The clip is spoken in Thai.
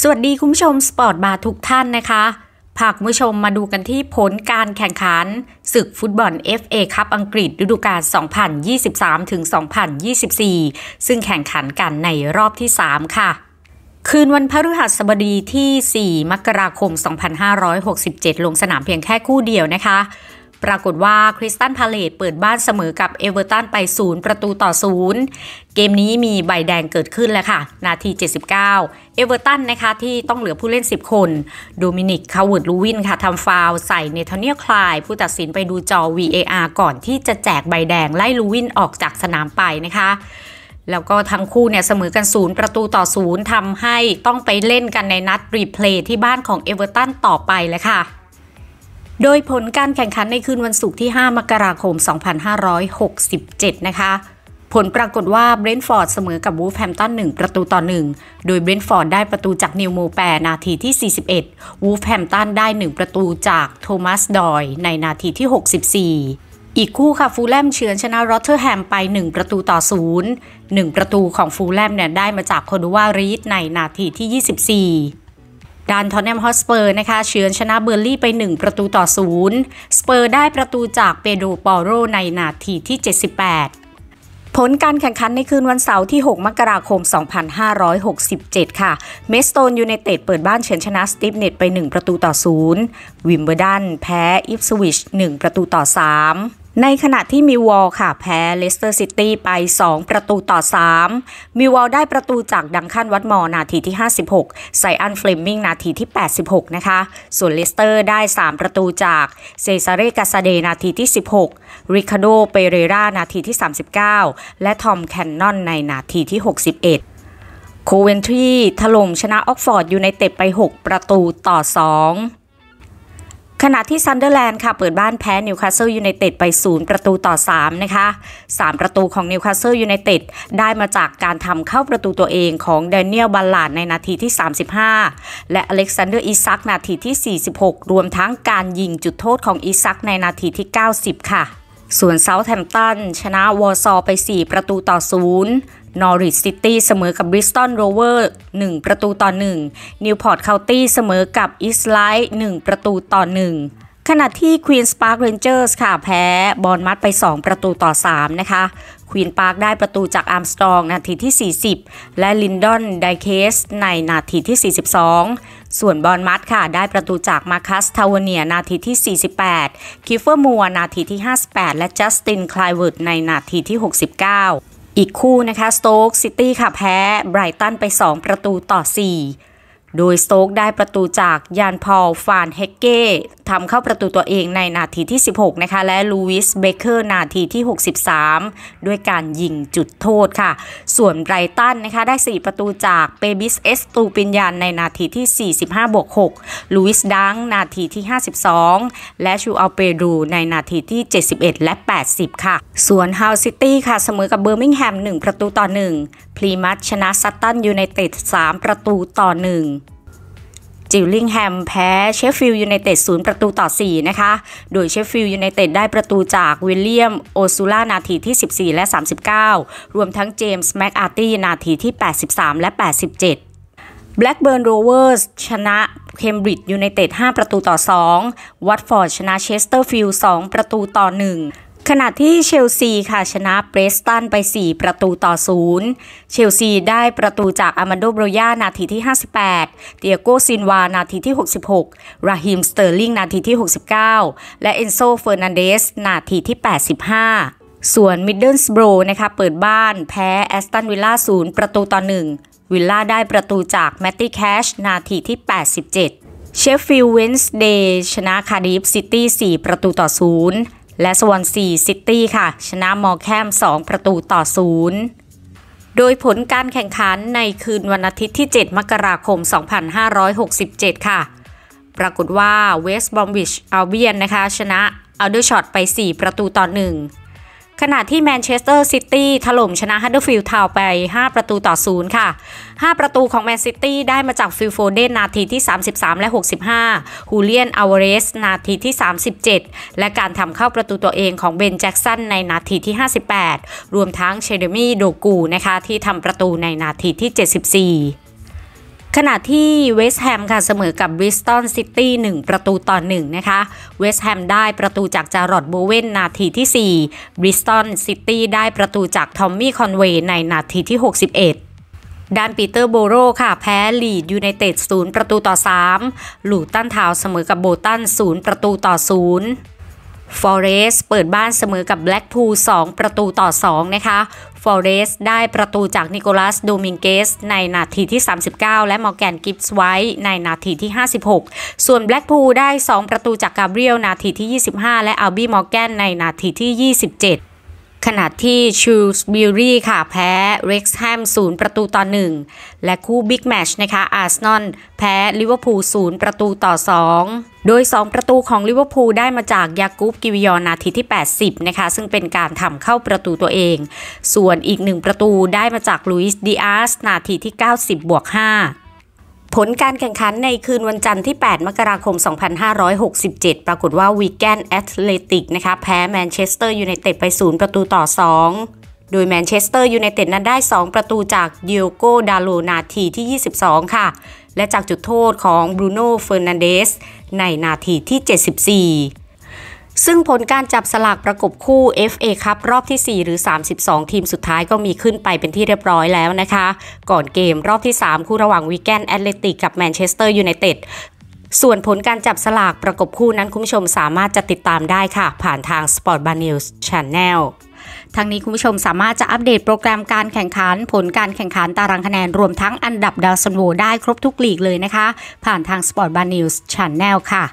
สวัสดีคุณผู้ชมสปอร์ตบาร์ทุกท่านนะคะพาคุณผู้ชมมาดูกันที่ผลการแข่งขัน ศึกฟุตบอล FA คัพอังกฤษฤดูกาล2023-2024 ซึ่งแข่งขันกันในรอบที่ 3 ค่ะ คืนวันพฤหัสบดีที่ 4 มกราคม 2567 ลงสนามเพียงแค่คู่เดียวนะคะปรากฏว่าคริสตันพาเลตเปิดบ้านเสมอกับเอเวอร์ตันไป 0 ประตูต่อ 0 เกมนี้มีใบแดงเกิดขึ้นแล้วค่ะ นาที 79 เอเวอร์ตันนะคะที่ต้องเหลือผู้เล่น 10 คนโดมินิก คาวิดลูวิน ค่ะทำฟาวใส่เนทเนียคลาย ผู้ตัดสินไปดูจอ VAR ก่อนที่จะแจกใบแดงไล่ลูวินออกจากสนามไปนะคะ แล้วก็ทั้งคู่เนี่ยเสมอกันศูนย์ประตูต่อศูนย์ทำให้ต้องไปเล่นกันในนัดรีเพลย์ที่บ้านของเอเวอร์ตันต่อไปเลยค่ะโดยผลการแข่งขันในคืนวันศุกร์ที่ 5 มกราคม 2567 นะคะ ผลปรากฏว่าเบรนท์ฟอร์ดเสมอกับวูฟแฮมตัน1 ประตูต่อ 1 โดยเบรนท์ฟอร์ดได้ประตูจากนิวโมแปรนาทีที่ 41 วูฟแฮมตันได้ 1 ประตูจากโทมัสดอย ในนาทีที่ 64 อีกคู่ค่ะฟูลแลมเฉือนชนะโรเทอร์แฮมไป 1 ประตูต่อ 0 1 ประตูของฟูลแลมเนี่ยได้มาจากโคดูวารีดในนาทีที่ 24ด้านทอนแนมฮอสเปอร์นะคะเฉือนชนะเบอร์ลี่ไป 1 ประตูต่อศูนย์สเปอร์ได้ประตูจากเปโดปอโรในนาทีที่ 78 ผลการแข่งขันในคืนวันเสาร์ที่ 6 มกราคม 2567 ค่ะเมสโตนยูเนเต็ดเปิดบ้าน เฉือนชนะสตีฟเน็ตไป 1 ประตูต่อศูนย์วิมเบอร์ดันแพ้อิฟสวิช1ประตูต่อ 3ในขณะที่มิวอลค่ะแพ้เลสเตอร์ซิตี้ไป 2 ประตูต่อ 3มิวอลได้ประตูจากดังคันวัดมอนาทีที่ 56ไซอันเฟลมิงนาทีที่ 86 นะคะ ส่วนเลสเตอร์ได้ 3 ประตูจากเซซาเรกาซาเดนาทีที่ 16 ริคาโดเปเรรานาทีที่ 39 และทอมแคนนอนในนาทีที่ 61โคเวนทรีถล่มชนะออกฟอร์ดยูไนเต็ดไป 6 ประตูต่อ 2ขณะที่ซันเดอร์แลนด์ค่ะเปิดบ้านแพ้นิวคาสเซิลยูไนเต็ดไป 0 ประตูต่อ 3 นะคะ3 ประตูของนิวคาสเซิลยูไนเต็ดได้มาจากการทำเข้าประตูตัวเองของเดนเนียลบัลลาด ในนาทีที่ 35 และอเล็กซานเดอร์อิซักนาทีที่ 46 รวมทั้งการยิงจุดโทษของอิซักในนาทีที่ 90 ค่ะส่วนเซาท์แฮมป์ตันชนะวอร์ซอไป 4 ประตูต่อศูนย์นอริชซิตี้เสมอกับบริสตันโรเวอร์ 1 ประตูต่อ1นิวพอร์ตเคานตี้เสมอกับอีสไลท์1 ประตูต่อ 1ขณะที่ Queen's Park Rangers ค่ะแพ้บอลมัดไป 2 ประตูต่อ 3 นะคะควีนพาร์ k ได้ประตูจากอาร์มสตรองนาทีที่ 40 และลินดอนไดเคส ในนาทีที่ 42 ส่วนบอลมัดค่ะ ได้ประตูจากมาคัสทาวเนีย นาทีที่ 48คิฟเฟอร์มัวนาทีที่ 58 และจัสตินคลายว์ดในนาทีที่ 69 อีกคู่นะคะสโต๊กซิตี้ค่ะแพ้ไบรตันไป 2 ประตูต่อ 4โดยสโต๊กได้ประตูจากยานพอลฟานเฮกเก้ทำเข้าประตูตัวเองในนาทีที่ 16 นะคะ และลูวิสเบเกอร์นาทีที่ 63 ด้วยการยิงจุดโทษค่ะ ส่วนไบรตันนะคะได้ 4 ประตูจากเปบิสเอสตูปิญญาในนาทีที่ 45บวก6ลูวิสดังนาทีที่ 52 และชูอัลเปรูในนาทีที่ 71 และ 80 ค่ะ ส่วนฮาวซิตี้ค่ะเสมอกับเบอร์มิงแฮม 1 ประตูต่อ 1พลีมัตชนะซัตตันยูไนเต็ด3 ประตูต่อ 1จิลลิงแฮมแพ้เชฟฟิลด์ยูไนเต็ด0ประตูต่อ 4 นะคะ โดยเชฟฟิลด์ยูไนเต็ดได้ประตูจากวิลเลียมโอซูล่านาทีที่ 14 และ 39 รวมทั้งเจมส์แม็กอาร์ตี้นาทีที่ 83 และ 87 Blackburn Rovers ชนะเคมบริดจ์ยูไนเต็ด5 ประตูต่อ 2วัตฟอร์ดชนะเชสเตอร์ฟิลด์2ประตูต่อ 1ขณะที่เชลซีค่ะ ชนะเบรสตันไป 4 ประตูต่อศูนย์เชลซีได้ประตูจากอามานโดโบรยานาทีที่ 58 เตียโกซินวานาทีที่ 66ราฮิมสเตอร์ลิงนาทีที่ 69 และเอนโซเฟอร์นันเดสนาทีที่ 85 ส่วนมิดเดิลสโบรนะคะเปิดบ้านแพ้แอสตันวิลล่าศูนย์ประตูต่อหนึ่งวิลล่าได้ประตูจากแมตตี้แคชนาทีที่ 87เชฟฟิลด์เวนส์เดย์ชนะคาร์ดิฟซิตี้4ประตูต่อศูนย์และสวอนซีซิตี้ค่ะ ชนะมอแคม2 ประตูต่อ 0 โดยผลการแข่งขันในคืนวันอาทิตย์ที่ 7 มกราคม 2567 ค่ะ ปรากฏว่าเวสต์บอมวิชอัลเบียนนะคะ ชนะอัลเดอร์ช็อตไป 4 ประตูต่อ 1ขณะที่แมนเชสเตอร์ซิตี้ถล่มชนะฮัตเตอร์ฟิลด์ทาวไป 5 ประตูต่อศูนย์ค่ะ 5 ประตูของแมนซิตี้ได้มาจากฟิลโฟเดนนาทีที่ 33 และ 65ฮูเลียนอาวเรสนาทีที่ 37 และการทำเข้าประตูตัวเองของเบนแจ็กสันในนาทีที่ 58 รวมทั้งเชเดมี่โดกูนะคะที่ทำประตูในนาทีที่ 74ขณะที่เวสต์แฮมค่ะเสมอกับบริสตันซิตี้1ประตูต่อ 1 นะคะ เวสต์แฮมได้ประตูจากจารอดโบเวนนาทีที่4บริสตันซิตี้ได้ประตูจากทอมมี่คอนเวย์ในนาทีที่ 61 ด้านปีเตอร์โบโรค่ะแพ้ลีดยูไนเต็ด0ประตูต่อ3 หลูตันทาวเสมอกับโบตัน0ประตูต่อ 0ฟอเรสเปิดบ้านเสมอกับแบล็กพูล2ประตูต่อ 2 นะคะฟอเรสได้ประตูจากนิโคลัสโดมิงเกส ในนาทีที่ 39 และมอร์แกนกิฟส์ไว้ในนาทีที่ 56 ส่วนแบล็กพูลได้ 2 ประตูจากกาเบรียลนาทีที่ 25 และอัลบี้มอร์แกน ในนาทีที่ 27ขณะที่ชูสบิลลี่ค่ะ แพ้เร็กซ์แฮมศูนย์ประตูต่อหนึ่งและคู่บิ๊กแมชนะคะอาร์สซนอนแพ้ลิเวอร์พูลศูนย์ประตูต่อสองโดย 2 ประตูของลิเวอร์พูลได้มาจากยากูบกิวิยอนนาทีที่ 80 นะคะ ซึ่งเป็นการทำเข้าประตูตัวเอง ส่วนอีก 1 ประตูได้มาจากลุยส์ดิอาสนาทีที่ 90 บวก 5ผลการแข่งขันในคืนวันจันทร์ที่ 8 มกราคม 2567 ปรากฏว่าวีแกนแอตเลติกนะคะแพ้แมนเชสเตอร์ยูไนเต็ดไป 0 ประตูต่อ 2 โดยแมนเชสเตอร์ยูไนเต็ดนั้นได้ 2 ประตูจากเดียโกดาโลนาทีที่ 22 ค่ะ และจากจุดโทษของบรูโน่เฟอร์นันเดสในนาทีที่ 74ซึ่งผลการจับสลากประกบคู่ FA ครับรอบที่ 4 หรือ 32 ทีมสุดท้ายก็มีขึ้นไปเป็นที่เรียบร้อยแล้วนะคะ ก่อนเกมรอบที่ 3 คู่ระหว่างวีแกนแอตเลติกกับแมนเชสเตอร์ยูไนเต็ดส่วนผลการจับสลากประกบคู่นั้นคุณผู้ชมสามารถจะติดตามได้ค่ะ ผ่านทาง Sport b a News Channel ทางนี้คุณผู้ชมสามารถจะอัปเดตโปรแกรมการแข่งขันผลการแข่งขันตารางคะแนนรวมทั้งอันดับดาวสันโวได้ครบทุกลีกเลยนะคะ ผ่านทาง Sport b a News Channel ค่ะ